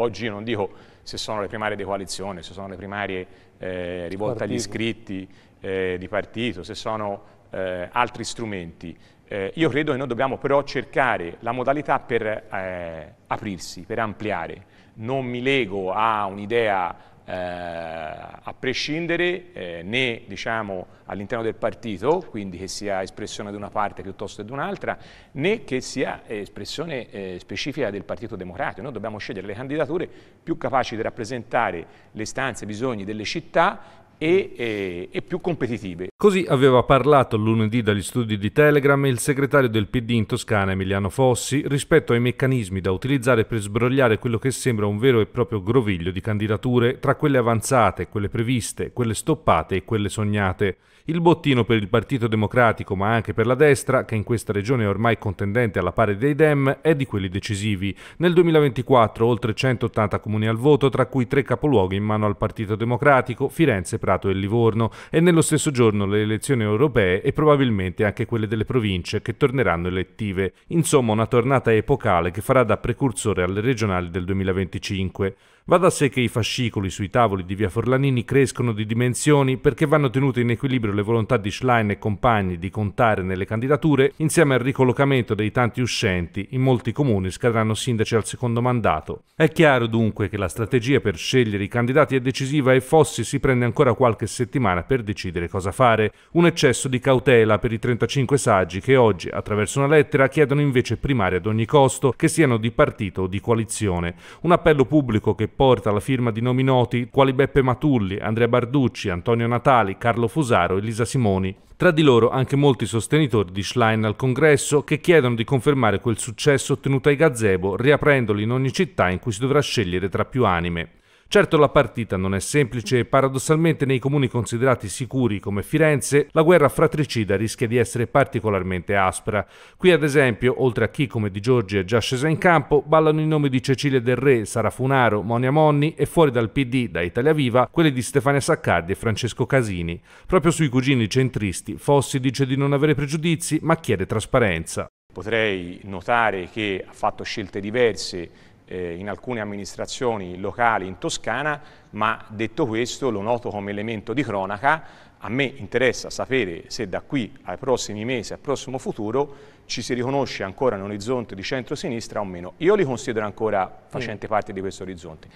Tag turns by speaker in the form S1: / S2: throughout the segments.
S1: Oggi io non dico se sono le primarie di coalizione, se sono le primarie eh, rivolte agli iscritti eh, di partito, se sono eh, altri strumenti. Eh, io credo che noi dobbiamo però cercare la modalità per eh, aprirsi, per ampliare. Non mi lego a un'idea eh, a prescindere eh, né diciamo, all'interno del partito, quindi che sia espressione di una parte piuttosto che di un'altra, né che sia eh, espressione eh, specifica del Partito Democratico. Noi dobbiamo scegliere le candidature più capaci di rappresentare le stanze e i bisogni delle città e, e, eh, e, più competitive.
S2: Così aveva parlato lunedì dagli studi di Telegram il segretario del PD in Toscana Emiliano Fossi rispetto ai meccanismi da utilizzare per sbrogliare quello che sembra un vero e proprio groviglio di candidature tra quelle avanzate, quelle previste, quelle stoppate e quelle sognate. Il bottino per il Partito Democratico ma anche per la destra, che in questa regione è ormai contendente alla pari dei Dem, è di quelli decisivi. Nel 2024 oltre 180 comuni al voto, tra cui tre capoluoghi in mano al Partito Democratico, Firenze, Prato e Livorno e nello stesso giorno le elezioni europee e probabilmente anche quelle delle province che torneranno elettive. Insomma una tornata epocale che farà da precursore alle regionali del 2025. Va da sé che i fascicoli sui tavoli di via Forlanini crescono di dimensioni perché vanno tenute in equilibrio le volontà di Schlein e compagni di contare nelle candidature insieme al ricollocamento dei tanti uscenti, in molti comuni scadranno sindaci al secondo mandato. È chiaro dunque che la strategia per scegliere i candidati è decisiva e Fossi si prende ancora qualche settimana per decidere cosa fare. Un eccesso di cautela per i 35 saggi che oggi, attraverso una lettera, chiedono invece primarie ad ogni costo, che siano di partito o di coalizione. Un appello pubblico che porta la firma di nomi noti quali Beppe Matulli, Andrea Barducci, Antonio Natali, Carlo Fusaro e Lisa Simoni. Tra di loro anche molti sostenitori di Schlein al congresso che chiedono di confermare quel successo ottenuto ai gazebo, riaprendoli in ogni città in cui si dovrà scegliere tra più anime. Certo la partita non è semplice e paradossalmente nei comuni considerati sicuri come Firenze la guerra fratricida rischia di essere particolarmente aspra. Qui ad esempio, oltre a chi come Di Giorgi è già scesa in campo, ballano i nomi di Cecilia Del Re, Sara Funaro, Monia Monni e fuori dal PD, da Italia Viva, quelli di Stefania Saccardi e Francesco Casini. Proprio sui cugini centristi Fossi dice di non avere pregiudizi ma chiede trasparenza.
S1: Potrei notare che ha fatto scelte diverse eh, in alcune amministrazioni locali in Toscana, ma detto questo lo noto come elemento di cronaca, a me interessa sapere se da qui ai prossimi mesi, al prossimo futuro, ci si riconosce ancora in un orizzonte di centro-sinistra o meno. Io li considero ancora facenti mm. parte di questo orizzonte.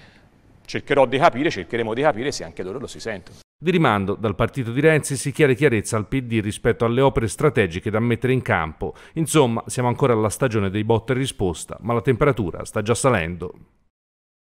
S1: Cercherò di capire, cercheremo di capire se anche loro lo si sentono.
S2: Di rimando, dal partito di Renzi si chiede chiarezza al PD rispetto alle opere strategiche da mettere in campo. Insomma, siamo ancora alla stagione dei botta e risposta, ma la temperatura sta già salendo.